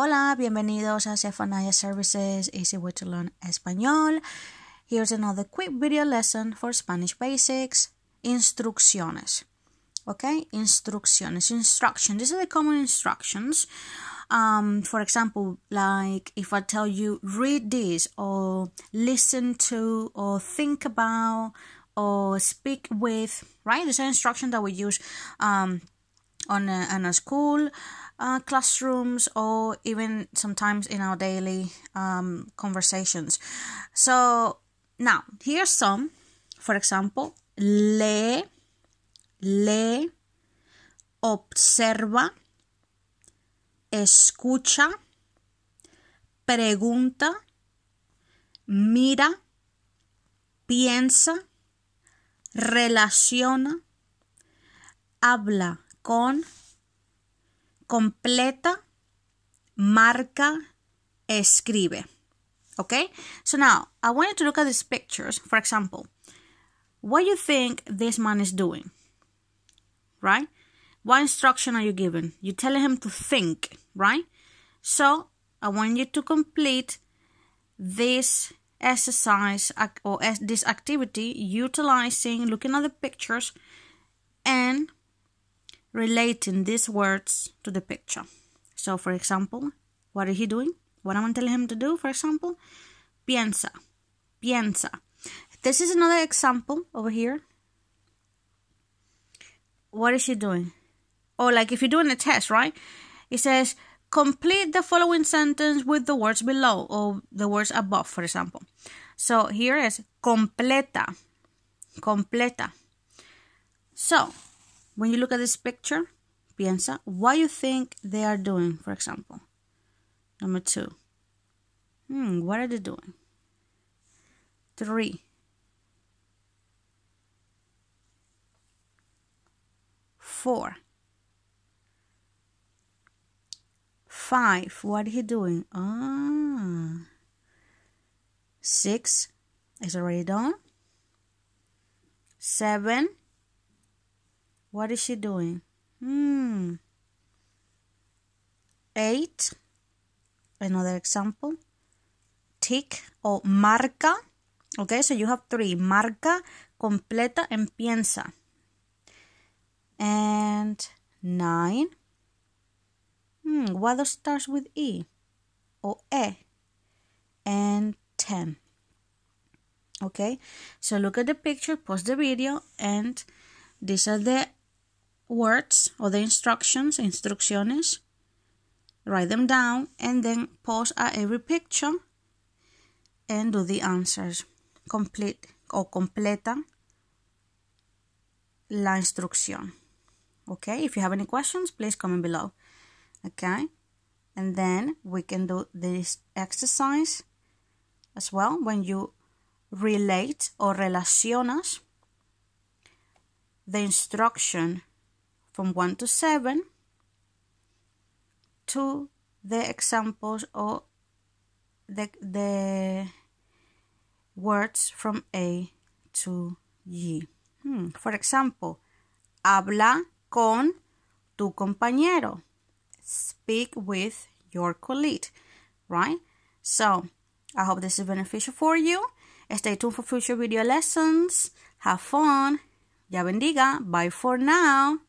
Hola, bienvenidos a Cephania Services Easy Way to Learn Español. Here's another quick video lesson for Spanish Basics. Instrucciones. Okay, instrucciones, instruction. These are the common instructions. Um, for example, like if I tell you read this or listen to or think about or speak with, right? These are instructions that we use um, on a, on a school uh, classrooms or even sometimes in our daily um, conversations. So now here's some, for example, le, le, observa, escucha, pregunta, mira, piensa, relaciona, habla con completa, marca, escribe. Okay? So now, I want you to look at these pictures. For example, what do you think this man is doing? Right? What instruction are you given? You're telling him to think, right? So, I want you to complete this exercise or this activity utilizing looking at the pictures and relating these words to the picture. So, for example, what is he doing? What am I telling him to do? For example, piensa, piensa. This is another example over here. What is he doing? Or oh, like if you're doing a test, right? It says complete the following sentence with the words below or the words above, for example. So here is completa, completa. So when you look at this picture, piensa what you think they are doing, for example. Number two, hmm, what are they doing? Three, four, five, what is he doing? Ah, six is already done. Seven, what is she doing? Hmm. Eight. Another example. Tick or marca. Okay, so you have three. Marca, completa, and piensa. And nine. Hmm, what starts with E or E? And ten. Okay, so look at the picture, pause the video, and these are the words or the instructions, instrucciones, write them down, and then pause at every picture and do the answers. Complete or completa la instrucción. Okay, if you have any questions, please comment below. Okay, and then we can do this exercise as well when you relate or relacionas the instruction from 1 to 7 to the examples or the, the words from A to G. Hmm. For example, habla con tu compañero. Speak with your colleague, right? So, I hope this is beneficial for you. Stay tuned for future video lessons. Have fun. Ya bendiga. Bye for now.